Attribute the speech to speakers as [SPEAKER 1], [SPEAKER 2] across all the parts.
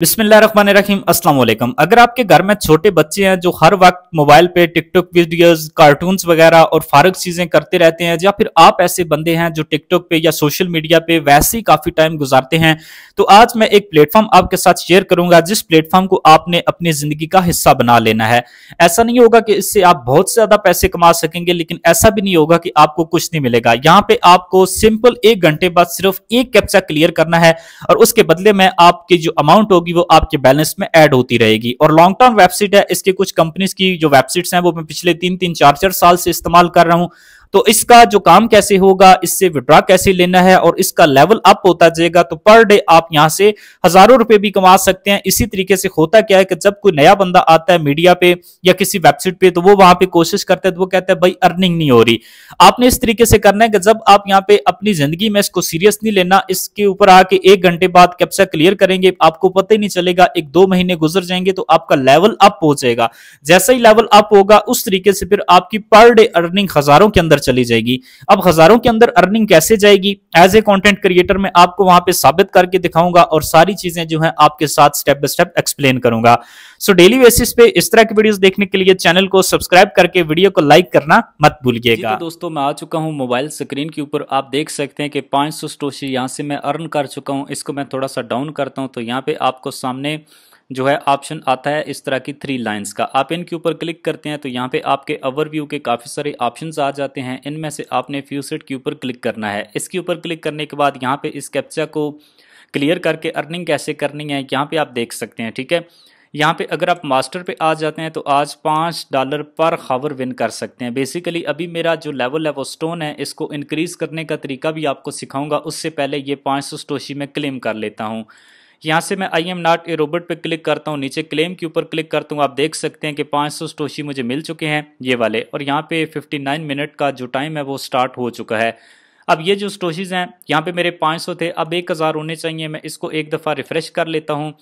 [SPEAKER 1] बिस्मिल्लाम अस्सलाम अगर आपके घर में छोटे बच्चे हैं जो हर वक्त मोबाइल पे टिकटॉक वीडियोस कार्टून्स वगैरह और फारग चीजें करते रहते हैं या फिर आप ऐसे बंदे हैं जो टिकटॉक पे या सोशल मीडिया पे वैसे ही काफी टाइम गुजारते हैं तो आज मैं एक प्लेटफॉर्म आपके साथ शेयर करूंगा जिस प्लेटफॉर्म को आपने अपनी जिंदगी का हिस्सा बना लेना है ऐसा नहीं होगा कि इससे आप बहुत ज्यादा पैसे कमा सकेंगे लेकिन ऐसा भी नहीं होगा कि आपको कुछ नहीं मिलेगा यहाँ पे आपको सिंपल एक घंटे बाद सिर्फ एक कैप्चा क्लियर करना है और उसके बदले में आपकी जो अमाउंट होगी होगी वो आपके बैलेंस में ऐड होती रहेगी और लॉन्ग टर्म वेबसाइट है इसके कुछ कंपनीज की जो वेबसाइट्स हैं वो मैं पिछले तीन तीन चार चार साल से इस्तेमाल कर रहा हूं तो इसका जो काम कैसे होगा इससे विड्रा कैसे लेना है और इसका लेवल अप होता जाएगा तो पर डे आप यहां से हजारों रुपए भी कमा सकते हैं इसी तरीके से होता क्या है कि जब कोई नया बंदा आता है मीडिया पे या किसी वेबसाइट पे तो वो वहां पे कोशिश करते हैं तो वो कहते हैं भाई अर्निंग नहीं हो रही आपने इस तरीके से करना है कि जब आप यहाँ पे अपनी जिंदगी में इसको सीरियस नहीं लेना इसके ऊपर आके एक घंटे बाद कैप्चा क्लियर करेंगे आपको पता ही नहीं चलेगा एक दो महीने गुजर जाएंगे तो आपका लेवल अप हो जाएगा जैसा ही लेवल अप होगा उस तरीके से फिर आपकी पर डे अर्निंग हजारों के अंदर अंदर चली जाएगी अब हजारों के अंदर अर्निंग कैसे जाएगी एज ए कॉन्टेंट क्रिएटर में आपको वहां पर साबित करके दिखाऊंगा और सारी चीजें जो है आपके साथ स्टेप बाय स्टेप एक्सप्लेन करूंगा सो डेली बेसिस पे इस तरह की वीडियो देखने के लिए चैनल को सब्सक्राइब करके वीडियो को लाइक करना मत तो भूलिएगा तो दोस्तों मैं आ चुका हूँ मोबाइल स्क्रीन के ऊपर आप देख सकते हैं कि पांच सौ स्टोशी यहाँ से मैं अर्न कर चुका हूँ इसको मैं थोड़ा सा डाउन करता हूँ तो यहाँ पे आपको सामने जो है ऑप्शन आता है इस तरह की थ्री लाइन्स का आप इनके ऊपर क्लिक करते हैं तो यहाँ पे आपके ओवरव्यू के काफ़ी सारे ऑप्शन आ जाते हैं इनमें से आपने फ्यूसेट के ऊपर क्लिक करना है इसके ऊपर क्लिक करने के बाद यहाँ पे इस कैप्चा को क्लियर करके अर्निंग कैसे करनी है यहाँ पे आप देख सकते हैं ठीक है यहाँ पे अगर आप मास्टर पे आ जाते हैं तो आज पाँच डॉलर पर हावर विन कर सकते हैं बेसिकली अभी मेरा जो लेवल है वो स्टोन है इसको इंक्रीज़ करने का तरीका भी आपको सिखाऊंगा उससे पहले ये पाँच सौ स्टोशी में क्लेम कर लेता हूँ यहाँ से मैं I am not a robot पर क्लिक करता हूँ नीचे क्लेम के ऊपर क्लिक करता हूँ आप देख सकते हैं कि 500 स्टोशी मुझे मिल चुके हैं ये वाले और यहाँ पे 59 मिनट का जो टाइम है वो स्टार्ट हो चुका है अब ये जो स्टोशीज़ हैं यहाँ पे मेरे 500 थे अब 1000 होने चाहिए मैं इसको एक दफ़ा रिफ़्रेश कर लेता हूँ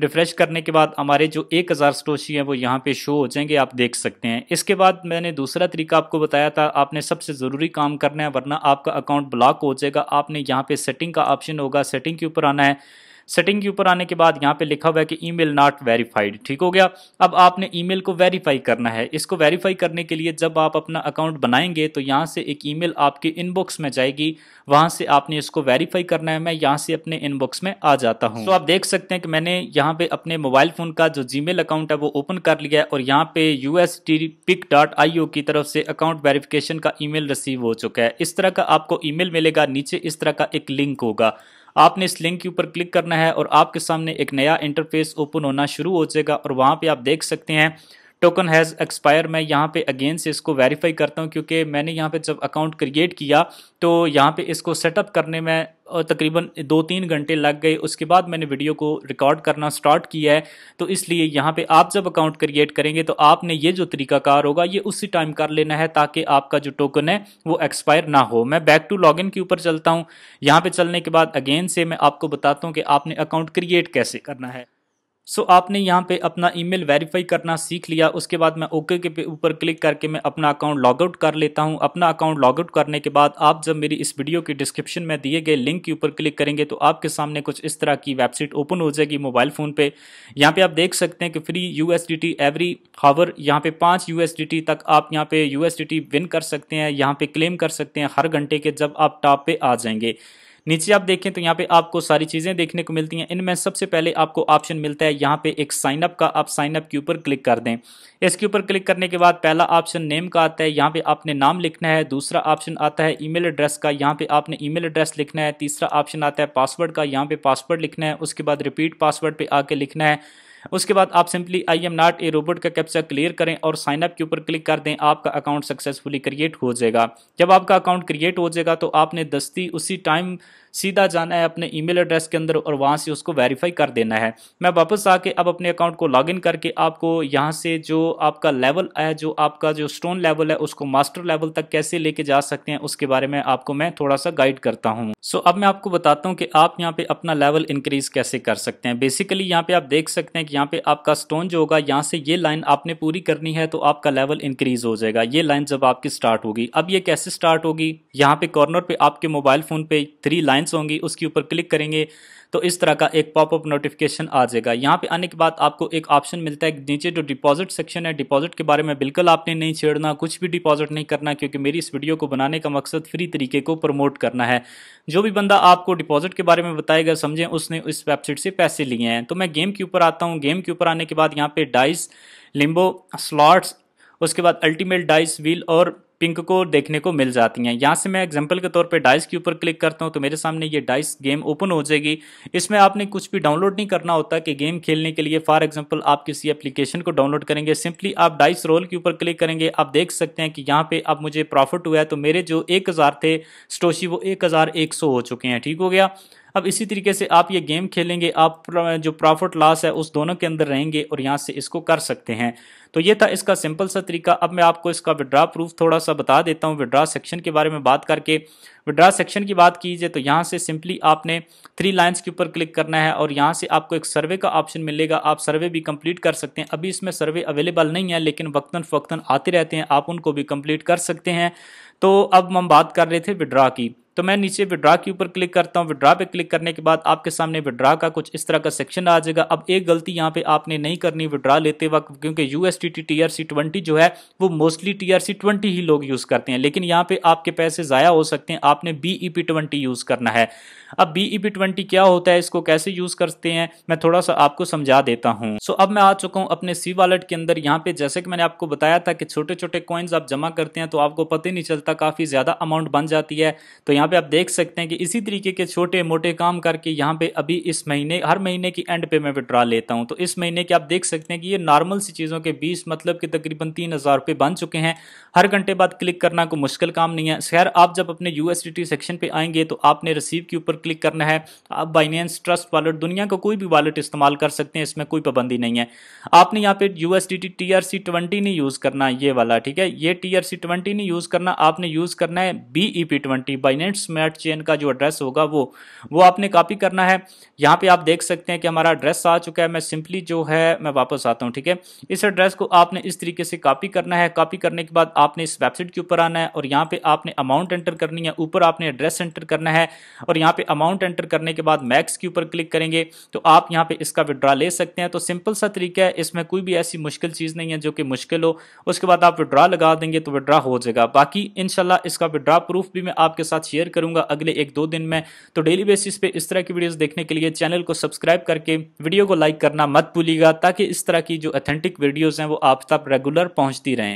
[SPEAKER 1] रिफ़्रेश करने के बाद हमारे जो 1000 स्टोशी हैं वो यहाँ पे शो हो जाएंगे आप देख सकते हैं इसके बाद मैंने दूसरा तरीका आपको बताया था आपने सबसे ज़रूरी काम करना है वरना आपका अकाउंट ब्लॉक हो जाएगा आपने यहाँ पर सेटिंग का ऑप्शन होगा सेटिंग के ऊपर आना है सेटिंग के ऊपर आने के बाद यहाँ पे लिखा हुआ है कि ईमेल नॉट वेरीफाइड ठीक हो गया अब आपने ईमेल को वेरीफाई करना है इसको वेरीफाई करने के लिए जब आप अपना अकाउंट बनाएंगे तो यहाँ से एक ईमेल आपके इनबॉक्स में जाएगी वहाँ से आपने इसको वेरीफाई करना है मैं यहाँ से अपने इनबॉक्स में आ जाता हूँ तो आप देख सकते हैं कि मैंने यहाँ पे अपने मोबाइल फ़ोन का जो जी अकाउंट है वो ओपन कर लिया है और यहाँ पे यू टी पिक डॉट की तरफ से अकाउंट वेरिफिकेशन का ई रिसीव हो चुका है इस तरह का आपको ई मिलेगा नीचे इस तरह का एक लिंक होगा आपने इस लिंक के ऊपर क्लिक करना है और आपके सामने एक नया इंटरफेस ओपन होना शुरू हो जाएगा और वहाँ पर आप देख सकते हैं टोकन हैज़ एक्सपायर मैं यहाँ पे अगेन से इसको वेरीफाई करता हूँ क्योंकि मैंने यहाँ पे जब अकाउंट क्रिएट किया तो यहाँ पे इसको सेटअप करने में तकरीबन दो तीन घंटे लग गए उसके बाद मैंने वीडियो को रिकॉर्ड करना स्टार्ट किया है तो इसलिए यहाँ पे आप जब अकाउंट क्रिएट करेंगे तो आपने ये जो तरीकाकार होगा ये उसी टाइम कर लेना है ताकि आपका जो टोकन है वो एक्सपायर ना हो मैं बैक टू लॉगिन के ऊपर चलता हूँ यहाँ पे चलने के बाद अगेन से मैं आपको बताता हूँ कि आपने अकाउंट क्रिएट कैसे करना है सो so, आपने यहाँ पे अपना ईमेल वेरीफाई करना सीख लिया उसके बाद मैं ओके के ऊपर क्लिक करके मैं अपना अकाउंट लॉगआउट कर लेता हूँ अपना अकाउंट लॉगआउट करने के बाद आप जब मेरी इस वीडियो की डिस्क्रिप्शन में दिए गए लिंक के ऊपर क्लिक करेंगे तो आपके सामने कुछ इस तरह की वेबसाइट ओपन हो जाएगी मोबाइल फ़ोन पर यहाँ पे आप देख सकते हैं कि फ्री यू एवरी हावर यहाँ पे पाँच यू तक आप यहाँ पर यू विन कर सकते हैं यहाँ पर क्लेम कर सकते हैं हर घंटे के जब आप टॉप पर आ जाएंगे नीचे आप देखें तो यहाँ पे आपको सारी चीज़ें देखने को मिलती हैं इनमें सबसे पहले आपको ऑप्शन मिलता है यहाँ पे एक साइनअप का आप साइनअप के ऊपर क्लिक कर दें इसके ऊपर क्लिक करने के बाद पहला ऑप्शन नेम का आता है यहाँ पे आपने नाम लिखना है दूसरा ऑप्शन आता है ईमेल एड्रेस का यहाँ पे आपने ईमेल एड्रेस लिखना है तीसरा ऑप्शन आता है पासवर्ड का यहाँ पे पासवर्ड लिखना है उसके बाद रिपीट पासवर्ड पे आके लिखना है उसके बाद आप simply I am not a robot का कैप्चा क्लियर करें और साइन अप के ऊपर क्लिक कर दें आपका अकाउंट सक्सेसफुली क्रिएट हो जाएगा जब आपका अकाउंट क्रिएट हो जाएगा तो आपने दस्ती उसी टाइम सीधा जाना है अपने ईमेल एड्रेस के अंदर और वहाँ से उसको वेरीफाई कर देना है मैं वापस आके अब अपने अकाउंट को लॉगिन करके आपको यहाँ से जो आपका लेवल है जो आपका जो स्टोन लेवल है उसको मास्टर लेवल तक कैसे लेके जा सकते हैं उसके बारे में आपको मैं थोड़ा सा गाइड करता हूँ सो अब मैं आपको बताता हूँ कि आप यहाँ पे अपना लेवल इंक्रीज कैसे कर सकते हैं बेसिकली यहाँ पे आप देख सकते हैं कि यहाँ पे आपका स्टोन जो होगा यहाँ से ये लाइन आपने पूरी करनी है तो आपका लेवल इंक्रीज हो जाएगा ये लाइन जब आपकी स्टार्ट होगी अब ये कैसे स्टार्ट होगी यहाँ पे कॉर्नर पे आपके मोबाइल फ़ोन पे थ्री लाइन्स होंगी उसके ऊपर क्लिक करेंगे तो इस तरह का एक पॉपअप नोटिफिकेशन आ जाएगा यहाँ पे आने के बाद आपको एक ऑप्शन मिलता है नीचे जो डिपॉजिट सेक्शन है डिपॉजिट के बारे में बिल्कुल आपने नहीं छेड़ना कुछ भी डिपॉजिट नहीं करना क्योंकि मेरी इस वीडियो को बनाने का मकसद फ्री तरीके को प्रमोट करना है जो भी बंदा आपको डिपॉजिट के बारे में बताएगा समझें उसने इस वेबसाइट से पैसे लिए हैं तो मैं गेम के ऊपर आता हूँ हूँ गेम के ऊपर आने के बाद यहाँ पे डाइस लिम्बो स्लॉट्स उसके बाद अल्टीमेट डाइस व्हील और पिंक को देखने को मिल जाती हैं यहाँ से मैं एग्जांपल के तौर पे डाइस के ऊपर क्लिक करता हूँ तो मेरे सामने ये डाइस गेम ओपन हो जाएगी इसमें आपने कुछ भी डाउनलोड नहीं करना होता कि गेम खेलने के लिए फॉर एग्जांपल आप किसी एप्लीकेशन को डाउनलोड करेंगे सिंपली आप डाइस रोल के ऊपर क्लिक करेंगे आप देख सकते हैं कि यहाँ पर अब मुझे प्रॉफिट हुआ है तो मेरे जो एक थे स्टोशी वो एक हो चुके हैं ठीक हो गया अब इसी तरीके से आप ये गेम खेलेंगे आप जो प्रॉफिट लॉस है उस दोनों के अंदर रहेंगे और यहाँ से इसको कर सकते हैं तो ये था इसका सिंपल सा तरीका अब मैं आपको इसका विड्रा प्रूफ थोड़ा सा बता देता हूँ विड्रा सेक्शन के बारे में बात करके विड्रा सेक्शन की बात कीजिए तो यहाँ से सिंपली आपने थ्री लाइन्स के ऊपर क्लिक करना है और यहाँ से आपको एक सर्वे का ऑप्शन मिलेगा आप सर्वे भी कंप्लीट कर सकते हैं अभी इसमें सर्वे अवेलेबल नहीं है लेकिन वक्ता फ़क्ता आते रहते हैं आप उनको भी कंप्लीट कर सकते हैं तो अब हम बात कर रहे थे विड्रा की तो मैं नीचे विड्रा के ऊपर क्लिक करता हूँ विड्रा पे क्लिक करने के बाद आपके सामने विड्रा का कुछ इस तरह का सेक्शन आ जाएगा अब एक गलती यहाँ पे आपने नहीं करनी विड्रा लेते वक्त क्योंकि यू एस टी ट्वेंटी जो है वो मोस्टली टी आर ट्वेंटी ही लोग यूज़ करते हैं लेकिन यहाँ पे आपके पैसे ज़ाया हो सकते हैं आपने बी ई ट्वेंटी यूज़ करना है अब बी ई पी ट्वेंटी क्या होता है इसको कैसे यूज़ करते हैं मैं थोड़ा सा आपको समझा देता हूँ सो अब मैं आ चुका हूँ अपने सी वॉलेट के अंदर यहाँ पे जैसे कि मैंने आपको बताया था कि छोटे छोटे कॉइन्स आप जमा करते हैं तो आपको पता ही नहीं चलता काफ़ी ज़्यादा अमाउंट बन जाती है तो यहाँ यहाँ पे आप देख सकते हैं कि इसी तरीके के छोटे मोटे काम करके यहाँ पे अभी इस महीने हर महीने की एंड पे मैं विड्रा लेता हूँ तो इस महीने के आप देख सकते हैं कि ये नॉर्मल सी चीज़ों के बीस मतलब कि तकरीबन तीन हज़ार रुपये बन चुके हैं हर घंटे बाद क्लिक करना कोई मुश्किल काम नहीं है खैर आप जब अपने यू सेक्शन पर आएंगे तो आपने रसीव के ऊपर क्लिक करना है आप बाइनेंस ट्रस्ट वालेट दुनिया का कोई भी वालेट इस्तेमाल कर सकते हैं इसमें कोई पाबंदी नहीं है आपने यहाँ पर यू एस नहीं यूज़ करना ये वाला ठीक है ये टी आर नहीं यूज़ करना आपने यूज़ करना है B E e client smart chain का जो एड्रेस होगा वो वो आपने कॉपी करना है यहाँ पे आप देख सकते हैं कि हमारा एड्रेस आ चुका है मैं सिंपली जो है मैं वापस आता हूँ ठीक है इस एड्रेस को आपने इस तरीके से कॉपी करना है कॉपी करने के बाद आपने इस वेबसाइट के ऊपर आना है और यहाँ पे आपने अमाउंट एंटर करनी है ऊपर आपने एड्रेस एंटर करना है और यहाँ पे अमाउंट एंटर करने के बाद मैक्स के ऊपर क्लिक करेंगे तो आप यहाँ पे इसका विड्रा ले सकते हैं तो सिंपल सा तरीका है इसमें कोई भी ऐसी मुश्किल चीज़ नहीं है जो कि मुश्किल हो उसके बाद आप विड्रा लगा देंगे तो विड्रा हो जाएगा बाकी इनशाला इसका विड्रा प्रूफ भी मैं आपके साथ शेयर शेयर करूंगा अगले एक दो दिन में तो डेली बेसिस पे इस तरह की वीडियोस देखने के लिए चैनल को सब्सक्राइब करके वीडियो को लाइक करना मत भूलिएगा ताकि इस तरह की जो अथेंटिक वीडियोज़ हैं वो आप तक रेगुलर पहुंचती रहें